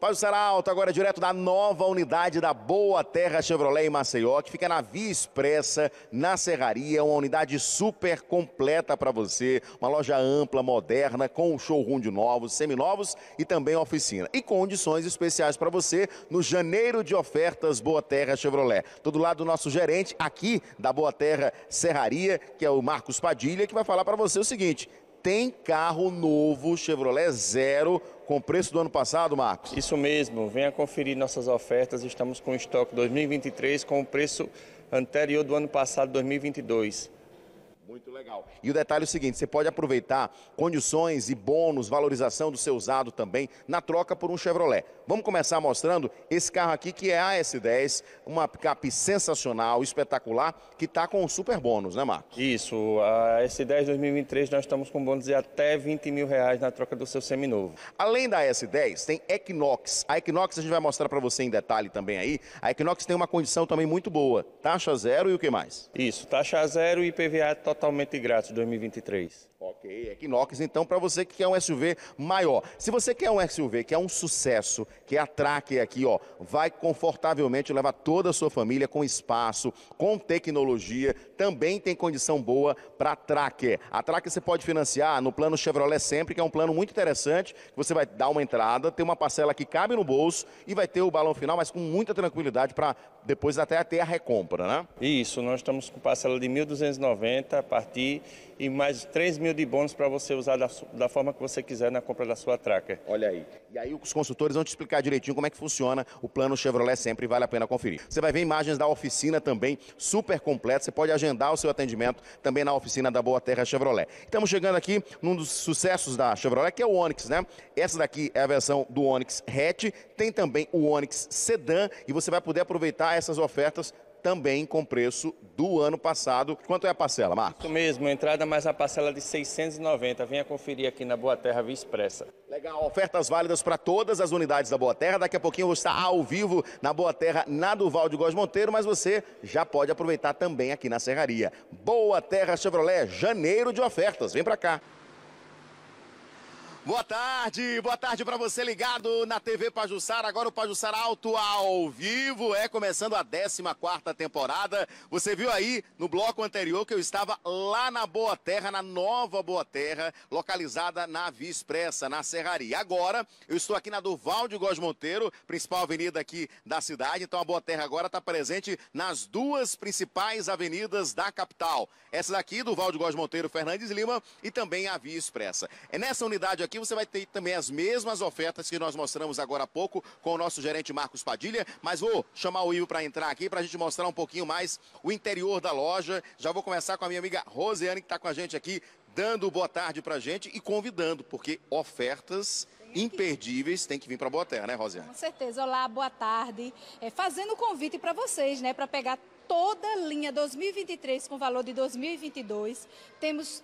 Para o alto agora é direto da nova unidade da Boa Terra Chevrolet em Maceió, que fica na Via Expressa, na Serraria, é uma unidade super completa para você, uma loja ampla, moderna, com um showroom de novos, seminovos e também oficina. E condições especiais para você no janeiro de ofertas Boa Terra Chevrolet. Todo lado do nosso gerente aqui da Boa Terra Serraria, que é o Marcos Padilha, que vai falar para você o seguinte: tem carro novo Chevrolet Zero com preço do ano passado, Marcos? Isso mesmo, venha conferir nossas ofertas, estamos com estoque 2023 com o preço anterior do ano passado, 2022. Muito legal. E o detalhe é o seguinte: você pode aproveitar condições e bônus, valorização do seu usado também na troca por um Chevrolet. Vamos começar mostrando esse carro aqui que é a S10, uma picape sensacional, espetacular, que está com um super bônus, né, Marcos? Isso. A S10 2023 nós estamos com bônus de até 20 mil reais na troca do seu seminovo. Além da S10, tem Equinox. A Equinox a gente vai mostrar para você em detalhe também aí. A Equinox tem uma condição também muito boa: taxa zero e o que mais? Isso, taxa zero e IPVA total totalmente grátis 2023. Ok, Equinox, então, para você que quer um SUV maior. Se você quer um SUV que é um sucesso, que é a Tracker aqui, ó, vai confortavelmente levar toda a sua família com espaço, com tecnologia, também tem condição boa para Tracker. A Tracker você pode financiar no plano Chevrolet sempre, que é um plano muito interessante, que você vai dar uma entrada, ter uma parcela que cabe no bolso e vai ter o balão final, mas com muita tranquilidade para depois até ter a recompra, né? Isso, nós estamos com parcela de 1.290 a partir e mais 3 mil de bônus para você usar da, da, forma que você quiser na compra da sua tracker. Olha aí. E aí os consultores vão te explicar direitinho como é que funciona o plano Chevrolet sempre, vale a pena conferir. Você vai ver imagens da oficina também, super completa. Você pode agendar o seu atendimento também na oficina da Boa Terra Chevrolet. Estamos chegando aqui num dos sucessos da Chevrolet, que é o Onix, né? Essa daqui é a versão do Onix hatch, tem também o Onix sedã e você vai poder aproveitar essas ofertas também com preço do ano passado. Quanto é a parcela, Marcos? Isso mesmo, entrada mais a parcela de 690. Venha conferir aqui na Boa Terra Via Expressa. Legal, ofertas válidas para todas as unidades da Boa Terra. Daqui a pouquinho eu vou estar ao vivo na Boa Terra, na Duval de Góes Monteiro, mas você já pode aproveitar também aqui na Serraria. Boa Terra Chevrolet, janeiro de ofertas. Vem para cá. Boa tarde, boa tarde para você ligado na TV Pajussara. Agora o Pajussara Alto ao vivo é começando a 14ª temporada. Você viu aí no bloco anterior que eu estava lá na Boa Terra, na Nova Boa Terra, localizada na Via Expressa, na Serraria. Agora eu estou aqui na Duval de Góes Monteiro, principal avenida aqui da cidade. Então a Boa Terra agora está presente nas duas principais avenidas da capital. Essa daqui, Duval de Góes Monteiro, Fernandes Lima e também a Via Expressa. É nessa unidade aqui aqui você vai ter também as mesmas ofertas que nós mostramos agora há pouco com o nosso gerente Marcos Padilha, mas vou chamar o Ivo para entrar aqui para a gente mostrar um pouquinho mais o interior da loja. Já vou começar com a minha amiga Rosiane, que está com a gente aqui, dando boa tarde para a gente e convidando, porque ofertas imperdíveis tem que vir para Boa Terra, né, Rosiane? Com certeza. Olá, boa tarde. É, fazendo o convite para vocês, né, para pegar toda a linha 2023 com valor de 2022. Temos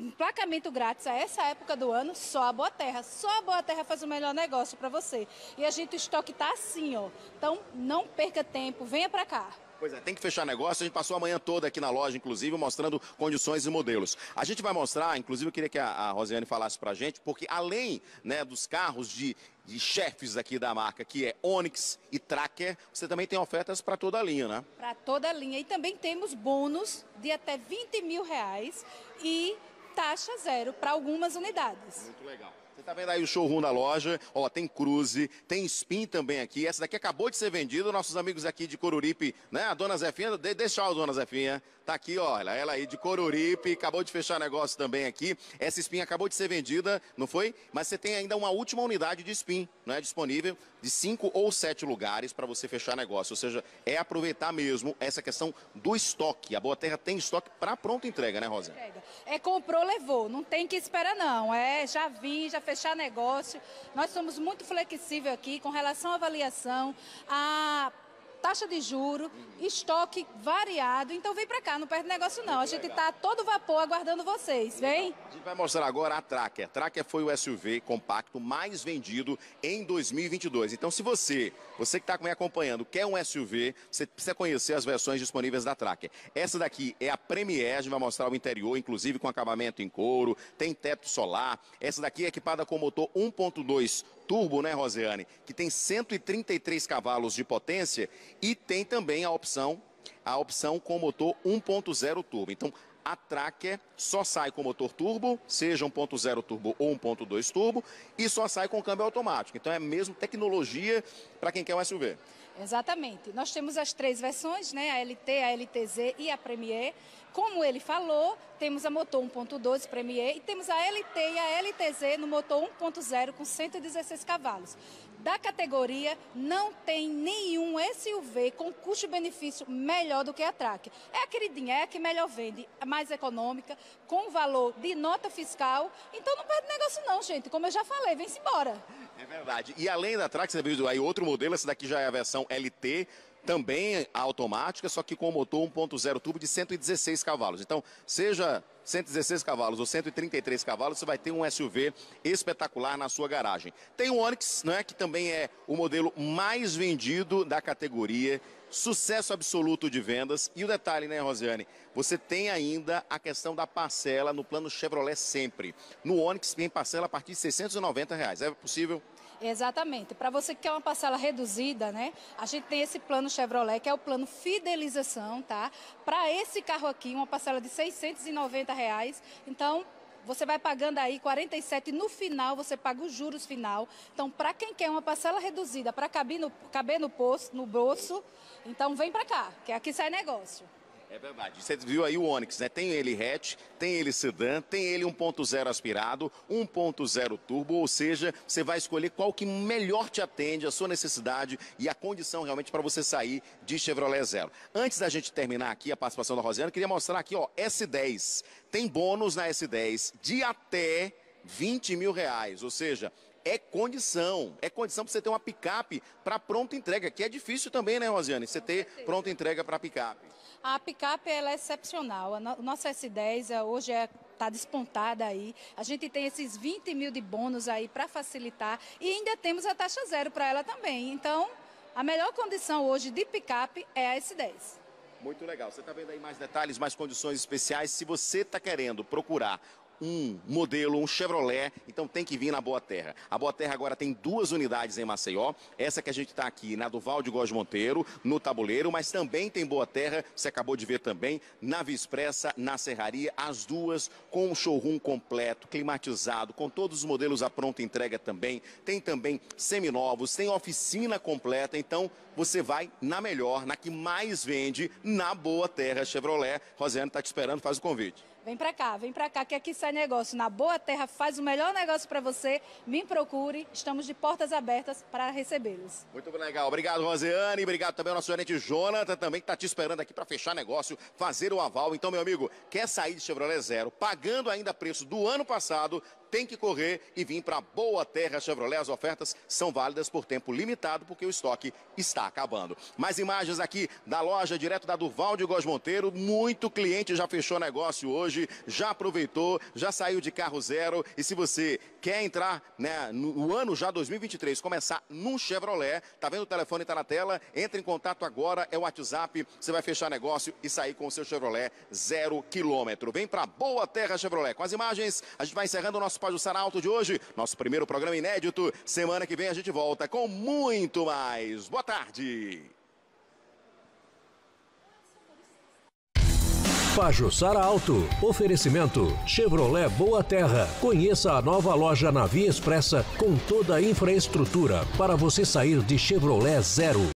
Emplacamento grátis a essa época do ano, só a Boa Terra. Só a Boa Terra faz o melhor negócio para você. E a gente, o estoque está assim, ó. Então, não perca tempo, venha para cá. Pois é, tem que fechar negócio. A gente passou a manhã toda aqui na loja, inclusive, mostrando condições e modelos. A gente vai mostrar, inclusive, eu queria que a, a Rosiane falasse para a gente, porque além né, dos carros de, de chefes aqui da marca, que é Onix e Tracker, você também tem ofertas para toda a linha, né? Para toda a linha. E também temos bônus de até 20 mil reais e taxa zero para algumas unidades. Muito legal. Você está vendo aí o showroom da loja, ó, tem cruze, tem spin também aqui. Essa daqui acabou de ser vendida, nossos amigos aqui de Coruripe, né? A dona Zefinha, de, deixa a dona Zefinha, tá aqui, ó, ela, ela aí de Coruripe, acabou de fechar negócio também aqui. Essa spin acabou de ser vendida, não foi? Mas você tem ainda uma última unidade de spin, não é disponível, de cinco ou sete lugares para você fechar negócio. Ou seja, é aproveitar mesmo essa questão do estoque. A Boa Terra tem estoque para pronta entrega, né, Rosa? Entrega é comprou, levou. Não tem que esperar, não. É já vir, já fechar negócio. Nós somos muito flexíveis aqui com relação à avaliação, a taxa de juro, estoque variado. Então vem para cá, não perde negócio não. a gente está tá todo vapor aguardando vocês, vem? A gente vai mostrar agora a Tracker. Tracker foi o SUV compacto mais vendido em 2022. Então se você, você que tá me acompanhando, quer um SUV, você precisa conhecer as versões disponíveis da Tracker. Essa daqui é a Premier, a gente vai mostrar o interior, inclusive com acabamento em couro, tem teto solar. Essa daqui é equipada com motor 1.2 turbo, né, Rosiane, que tem 133 cavalos de potência e tem também a opção, a opção com motor 1.0 turbo. Então, a Tracker só sai com motor turbo, seja 1.0 turbo ou 1.2 turbo, e só sai com câmbio automático. Então é a mesma tecnologia para quem quer um SUV. Exatamente. Nós temos as três versões, né? A LT, a LTZ e a Premier. Como ele falou, temos a motor 1.12 Premier e temos a LT e a LTZ no motor 1.0 com 116 cavalos. Da categoria, não tem nenhum SUV com custo-benefício melhor do que a Track. É a queridinha, é a que melhor vende, mais econômica, com valor de nota fiscal. Então não perde negócio não, gente. Como eu já falei, vem-se embora. É verdade. E além da Trax, você viu aí outro modelo, essa daqui já é a versão LT, também automática, só que com motor 1.0 turbo de 116 cavalos. Então, seja 116 cavalos ou 133 cavalos, você vai ter um SUV espetacular na sua garagem. Tem o Onix, né, que também é o modelo mais vendido da categoria sucesso absoluto de vendas. E o detalhe, né, Rosiane? Você tem ainda a questão da parcela no plano Chevrolet sempre. No Onix tem parcela a partir de 690 reais. É possível? Exatamente. Para você que quer uma parcela reduzida, né? A gente tem esse plano Chevrolet, que é o plano fidelização, tá? Para esse carro aqui, uma parcela de 690 reais. Então, você vai pagando aí 47 no final você paga os juros final. Então, para quem quer uma parcela reduzida para caber no, caber no, posto, no bolso, então vem para cá, que aqui sai negócio. É verdade. Você viu aí o Onix, né? Tem ele hatch, tem ele sedã, tem ele 1.0 aspirado, 1.0 turbo, ou seja, você vai escolher qual que melhor te atende a sua necessidade e a condição realmente para você sair de Chevrolet Zero. Antes da gente terminar aqui a participação da Rosiana, eu queria mostrar aqui, ó, S10. Tem bônus na S10 de até 20 mil reais, ou seja, é condição. É condição para você ter uma picape para pronta entrega, que é difícil também, né, Rosiane? Você ter pronta entrega para picape. A picape ela é excepcional. A nossa S10 eh, hoje é está despontada aí. A gente tem esses 20 mil de bônus aí para facilitar e ainda temos a taxa zero para ela também. Então, a melhor condição hoje de picape é a S10. Muito legal. Você está vendo aí mais detalhes, mais condições especiais. Se você está querendo procurar um modelo, um Chevrolet, então tem que vir na Boa Terra. A Boa Terra agora tem duas unidades em Maceió, essa que a gente está aqui na Duval de Góes Monteiro, no Tabuleiro, mas também tem Boa Terra, você acabou de ver também, na Vispressa, na Serraria, as duas com um showroom completo, climatizado, com todos os modelos à pronta entrega também, tem também seminovos, tem oficina completa, então você vai na melhor, na que mais vende, na Boa Terra Chevrolet. Rosiane está te esperando, faz o convite. Vem para cá, vem para cá, que aqui sai negócio. Na Boa Terra faz o melhor negócio para você. Me procure, estamos de portas abertas para recebê-los. Muito legal. Obrigado, Rosiane. Obrigado também ao nosso gerente Jonathan, também que está te esperando aqui para fechar negócio, fazer o aval. Então, meu amigo, quer sair de Chevrolet Zero, pagando ainda preço do ano passado, tem que correr e vir para Boa Terra Chevrolet. As ofertas são válidas por tempo limitado, porque o estoque está acabando. Mais imagens aqui da loja, direto da Durval de Góes Monteiro. Muito cliente já fechou negócio hoje, já aproveitou, já saiu de carro zero. E se você quer entrar né, no ano já 2023, começar num Chevrolet, tá vendo o telefone, tá na tela, entre em contato agora, é o WhatsApp, você vai fechar negócio e sair com o seu Chevrolet zero quilômetro. Vem para Boa Terra Chevrolet. Com as imagens, a gente vai encerrando o nosso Pode o Saralto de hoje, nosso primeiro programa inédito. Semana que vem a gente volta com muito mais. Boa tarde. Pajussar Alto. Oferecimento Chevrolet Boa Terra. Conheça a nova loja na Via Expressa com toda a infraestrutura para você sair de Chevrolet Zero.